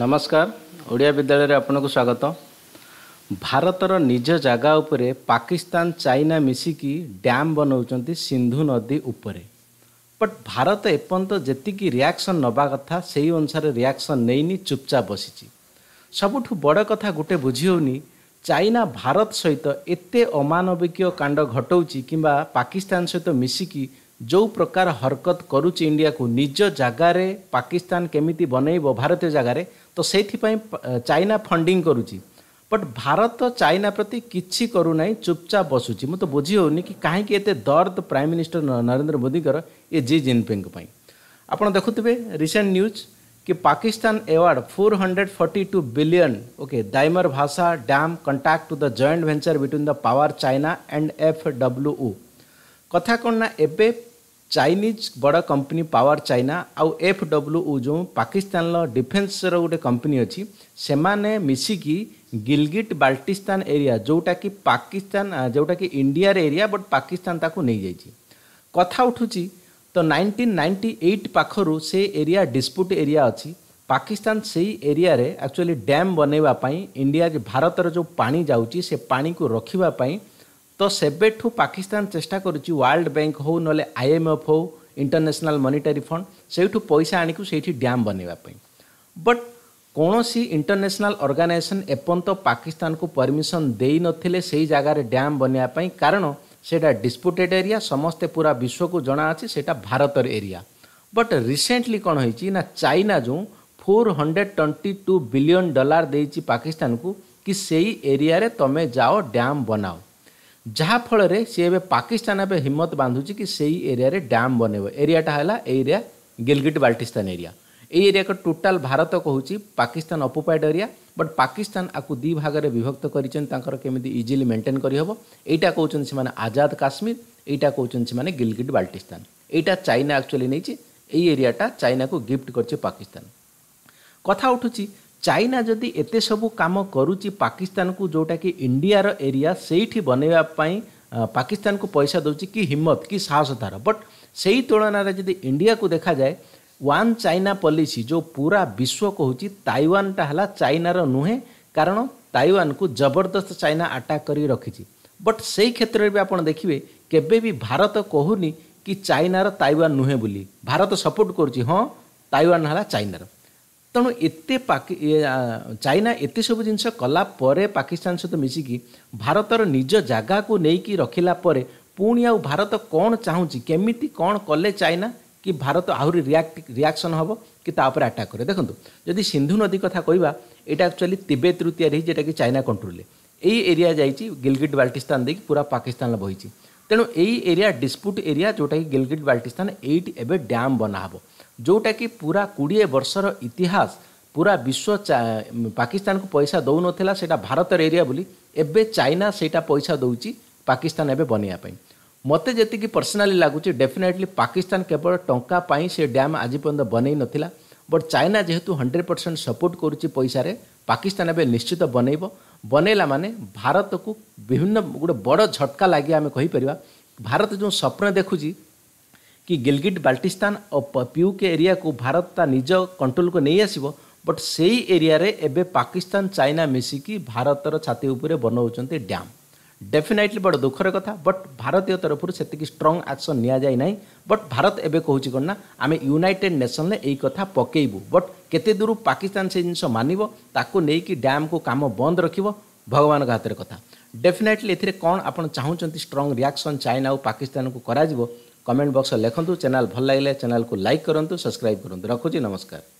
ନମସ୍କାର ଓଡ଼ିଆ ବିଦ୍ୟାଳୟରେ ଆପଣଙ୍କୁ ସ୍ୱାଗତ ଭାରତର ନିଜ ଜାଗା ଉପରେ ପାକିସ୍ତାନ ଚାଇନା ମିଶିକି ଡ୍ୟାମ୍ ବନାଉଛନ୍ତି ସିନ୍ଧୁ ନଦୀ ଉପରେ ବଟ୍ ଭାରତ ଏପର୍ଯ୍ୟନ୍ତ ଯେତିକି ରିଆକ୍ସନ୍ ନେବା କଥା ସେହି ଅନୁସାରେ ରିଆକ୍ସନ୍ ନେଇନି ଚୁପଚାପ ବସିଛି ସବୁଠୁ ବଡ଼ କଥା ଗୋଟେ ବୁଝିହେଉନି ଚାଇନା ଭାରତ ସହିତ ଏତେ ଅମାନବିକୀୟ କାଣ୍ଡ ଘଟଉଛି କିମ୍ବା ପାକିସ୍ତାନ ସହିତ ମିଶିକି ଯେଉଁ ପ୍ରକାର ହରକତ କରୁଛି ଇଣ୍ଡିଆକୁ ନିଜ ଜାଗାରେ ପାକିସ୍ତାନ କେମିତି ବନେଇବ ଭାରତୀୟ ଜାଗାରେ ତ ସେଇଥିପାଇଁ ଚାଇନା ଫଣ୍ଡିଂ କରୁଛି ବଟ୍ ଭାରତ ଚାଇନା ପ୍ରତି କିଛି କରୁନାହିଁ ଚୁପଚାପ ବସୁଛି ମୁଁ ତ ବୁଝି ହେଉନି କି କାହିଁକି ଏତେ ଦର୍ଦ ପ୍ରାଇମ୍ ମିନିଷ୍ଟର ନରେନ୍ଦ୍ର ମୋଦିଙ୍କର ଏ ଜି ଜିନପିଙ୍ଗଙ୍କ ପାଇଁ ଆପଣ ଦେଖୁଥିବେ ରିସେଣ୍ଟ ନ୍ୟୁଜ୍ कि पाकिस्तान अवार्ड 442 बिलियन okay Diamer Bhasha dam contract to the joint venture between the Power China and F W कथा कौन ना एबे ଚାଇନିଜ୍ ବଡ଼ କମ୍ପାନୀ ପାୱାର ଚାଇନା ଆଉ ଏଫ୍ ଡବ୍ଲ୍ୟୁ ଯେଉଁ ପାକିସ୍ତାନର ଡିଫେନ୍ସର ଗୋଟେ କମ୍ପାନୀ ଅଛି ସେମାନେ ମିଶିକି ଗିଲଗିଟ୍ ବାଲ୍ଟିସ୍ତାନ ଏରିଆ ଯେଉଁଟାକି ପାକିସ୍ତାନ ଯେଉଁଟାକି ଇଣ୍ଡିଆର ଏରିଆ ବଟ୍ ପାକିସ୍ତାନ ତାକୁ ନେଇଯାଇଛି କଥା ଉଠୁଛି ତ ନାଇଣ୍ଟିନ୍ ନାଇଣ୍ଟି ଏଇଟ୍ ପାଖରୁ ସେ ଏରିଆ ଡିସ୍ପ୍ୟୁଟ୍ ଏରିଆ ଅଛି ପାକିସ୍ତାନ ସେଇ ଏରିଆରେ ଆକ୍ଚୁଆଲି ଡ୍ୟାମ୍ ବନେଇବା ପାଇଁ ଇଣ୍ଡିଆ ଭାରତର ଯେଉଁ ପାଣି ଯାଉଛି ସେ ପାଣିକୁ ରଖିବା ପାଇଁ ତ ସେବେଠୁ ପାକିସ୍ତାନ ଚେଷ୍ଟା କରୁଛି ୱାର୍ଲଡ଼ ବ୍ୟାଙ୍କ ହେଉ ନହେଲେ ଆଇଏମ୍ଏଫ୍ ହେଉ ଇଣ୍ଟରନ୍ୟାସନାଲ୍ ମନିଟାରୀ ଫଣ୍ଡ ସେଇଠୁ ପଇସା ଆଣିକି ସେଇଠି ଡ୍ୟାମ୍ ବନେଇବା ପାଇଁ ବଟ୍ କୌଣସି ଇଣ୍ଟରନ୍ୟାସନାଲ୍ ଅର୍ଗାନାଇଜେସନ୍ ଏପର୍ଯ୍ୟନ୍ତ ପାକିସ୍ତାନକୁ ପରମିସନ୍ ଦେଇନଥିଲେ ସେଇ ଜାଗାରେ ଡ୍ୟାମ୍ ବନେଇବା ପାଇଁ କାରଣ ସେଇଟା ଡିସ୍ପୁଟେଡ୍ ଏରିଆ ସମସ୍ତେ ପୁରା ବିଶ୍ୱକୁ ଜଣାଅଛି ସେଇଟା ଭାରତର ଏରିଆ ବଟ୍ ରିସେଣ୍ଟଲି କ'ଣ ହେଇଛି ନା ଚାଇନା ଯେଉଁ four hundred twenty two billion dollar ଦେଇଛି ପାକିସ୍ତାନକୁ କି ସେଇ ଏରିଆରେ ତୁମେ ଯାଅ ଡ୍ୟାମ୍ ବନାଅ ଯାହାଫଳରେ ସିଏ ଏବେ ପାକିସ୍ତାନ ଏବେ ହିମ୍ମତ ବାନ୍ଧୁଛି କି ସେଇ ଏରିଆରେ ଡ୍ୟାମ୍ ବନେଇବ ଏରିଆଟା ହେଲା ଏରିଆ ଗିଲଗିଟ୍ ବାଲ୍ଟିସ୍ତାନ ଏରିଆ ଏଇ ଏରିଆକୁ ଟୋଟାଲ୍ ଭାରତ କହୁଛି Pakistan occupied area but Pakistan ଆକୁ ଦୁଇ ଭାଗରେ ବିଭକ୍ତ କରିଛନ୍ତି ତାଙ୍କର କେମିତି ଇଜିଲି ମେଣ୍ଟେନ୍ କରିହେବ ଏଇଟା କହୁଛନ୍ତି ସେମାନେ ଆଜାଦ କାଶ୍ମୀର ଏଇଟା କହୁଛନ୍ତି ସେମାନେ ଗିଲଗିଟ୍ ବାଲ୍ଟିସ୍ତାନ ଏଇଟା ଚାଇନା ଆକ୍ଚୁଆଲି ନେଇଛି ଏଇ ଏରିଆଟା ଚାଇନାକୁ ଗିଫ୍ଟ କରିଛି ପାକିସ୍ତାନ କଥା ଉଠୁଛି ଚାଇନା ଯଦି ଏତେ ସବୁ କାମ କରୁଛି ପାକିସ୍ତାନକୁ ଯେଉଁଟାକି ଇଣ୍ଡିଆର ଏରିଆ ସେଇଠି ବନେଇବା ପାଇଁ ପାକିସ୍ତାନକୁ ପଇସା ଦେଉଛି କି ହିମ୍ମତ କି ସାହସ ତାର ବଟ୍ ସେଇ ତୁଳନାରେ ଯଦି ଇଣ୍ଡିଆକୁ ଦେଖାଯାଏ ୱାନ୍ ଚାଇନା ପଲିସି ଯେଉଁ ପୁରା ବିଶ୍ୱ କହୁଛି ତାଇୱାନଟା ହେଲା ଚାଇନାର ନୁହେଁ କାରଣ ତାଇୱାନକୁ ଜବରଦସ୍ତ ଚାଇନା ଆଟାକ୍ କରି ରଖିଛି ବଟ୍ ସେଇ କ୍ଷେତ୍ରରେ ବି ଆପଣ ଦେଖିବେ କେବେ ବି ଭାରତ କହୁନି କି ଚାଇନାର ତାଇୱାନ ନୁହେଁ ବୋଲି ଭାରତ ସପୋର୍ଟ କରୁଛି ହଁ ତାଇୱାନ ହେଲା ଚାଇନାର ତେଣୁ ଏତେ ପାକି ଚାଇନା ଏତେ ସବୁ ଜିନିଷ କଲା ପରେ ପାକିସ୍ତାନ ସହିତ ମିଶିକି ଭାରତର ନିଜ ଜାଗାକୁ ନେଇକି ରଖିଲା ପରେ ପୁଣି ଆଉ ଭାରତ କ'ଣ ଚାହୁଁଛି କେମିତି କ'ଣ କଲେ ଚାଇନା କି ଭାରତ ଆହୁରି ରିଆକ୍ଟ ରିଆକ୍ସନ୍ ହେବ କି ତା ଉପରେ ଆଟାକ୍ କରେ ଦେଖନ୍ତୁ ଯଦି ସିନ୍ଧୁ ନଦୀ କଥା କହିବା ଏଇଟା ଆକ୍ଚୁଆଲି ତିବେତରୁ ତିଆରି ହେଇଛି ଯେଉଁଟାକି ଚାଇନା କଣ୍ଟ୍ରୋଲରେ ଏଇ ଏରିଆ ଯାଇଛି ଗିଲଗିଟ୍ ବାଲ୍ଟିସ୍ତାନ ଦେଇକି ପୁରା ପାକିସ୍ତାନର ବହିଛି ତେଣୁ ଏଇ ଏରିଆ ଡିସ୍ପ୍ୟୁଟ୍ ଏରିଆ ଯେଉଁଟାକି ଗିଲଗିଟ୍ ବାଲ୍ଟିସ୍ତାନ ଏଇଠି ଏବେ ଡ୍ୟାମ୍ ବନାହେବ ଯେଉଁଟାକି ପୁରା କୋଡ଼ିଏ ବର୍ଷର ଇତିହାସ ପୁରା ବିଶ୍ୱ ପାକିସ୍ତାନକୁ ପଇସା ଦେଉନଥିଲା ସେଇଟା ଭାରତର ଏରିଆ ବୋଲି ଏବେ ଚାଇନା ସେଇଟା ପଇସା ଦେଉଛି ପାକିସ୍ତାନ ଏବେ ବନେଇବା ପାଇଁ ମୋତେ ଯେତିକି ପର୍ସନାଲି ଲାଗୁଛି ଡେଫିନେଟଲି ପାକିସ୍ତାନ କେବଳ ଟଙ୍କା ପାଇଁ ସେ ଡ୍ୟାମ୍ ଆଜି ପର୍ଯ୍ୟନ୍ତ ବନେଇ ନଥିଲା ବଟ୍ ଚାଇନା ଯେହେତୁ ହଣ୍ଡ୍ରେଡ଼ ପରସେଣ୍ଟ ସପୋର୍ଟ କରୁଛି ପଇସାରେ ପାକିସ୍ତାନ ଏବେ ନିଶ୍ଚିତ ବନେଇବ ବନେଇଲା ମାନେ ଭାରତକୁ ବିଭିନ୍ନ ଗୋଟେ ବଡ଼ ଝଟକା ଲାଗି ଆମେ କହିପାରିବା ଭାରତ ଯେଉଁ ସ୍ୱପ୍ନ ଦେଖୁଛି କି ଗିଲଗିଟ୍ ବାଲ୍ଟିସ୍ତାନ ଓ ପିୟୁକେ ଏରିଆକୁ ଭାରତ ତା ନିଜ କଣ୍ଟ୍ରୋଲକୁ ନେଇ ଆସିବ ବଟ୍ ସେଇ ଏରିଆରେ ଏବେ ପାକିସ୍ତାନ ଚାଇନା ମିଶିକି ଭାରତର ଛାତି ଉପରେ ବନାଉଛନ୍ତି ଡ୍ୟାମ୍ ଡେଫିନାଇଟଲି ବଡ଼ ଦୁଃଖର କଥା ବଟ୍ ଭାରତୀୟ ତରଫରୁ ସେତିକି ଷ୍ଟ୍ରଙ୍ଗ ଆକ୍ସନ୍ ନିଆଯାଇ ନାହିଁ ବଟ୍ ଭାରତ ଏବେ କହୁଛି କ'ଣ ନା ଆମେ ୟୁନାଇଟେଡ୍ ନେସନରେ ଏଇ କଥା ପକେଇବୁ ବଟ୍ କେତେ ଦୂର ପାକିସ୍ତାନ ସେ ଜିନିଷ ମାନିବ ତାକୁ ନେଇକି ଡ୍ୟାମ୍କୁ କାମ ବନ୍ଦ ରଖିବ ଭଗବାନଙ୍କ ହାତରେ କଥା ଡେଫିନାଇଟଲି ଏଥିରେ କ'ଣ ଆପଣ ଚାହୁଁଛନ୍ତି ଷ୍ଟ୍ରଙ୍ଗ ରିଆକ୍ସନ୍ ଚାଇନା ଆଉ ପାକିସ୍ତାନକୁ କରାଯିବ କମେଣ୍ଟ ବକ୍ସରେ ଲେଖନ୍ତୁ ଚ୍ୟାନେଲ୍ ଭଲ ଲାଗିଲେ ଚ୍ୟାନେଲ୍କୁ ଲାଇକ୍ କରନ୍ତୁ ସବସ୍କ୍ରାଇବ୍ କରନ୍ତୁ ରଖୁଛି ନମସ୍କାର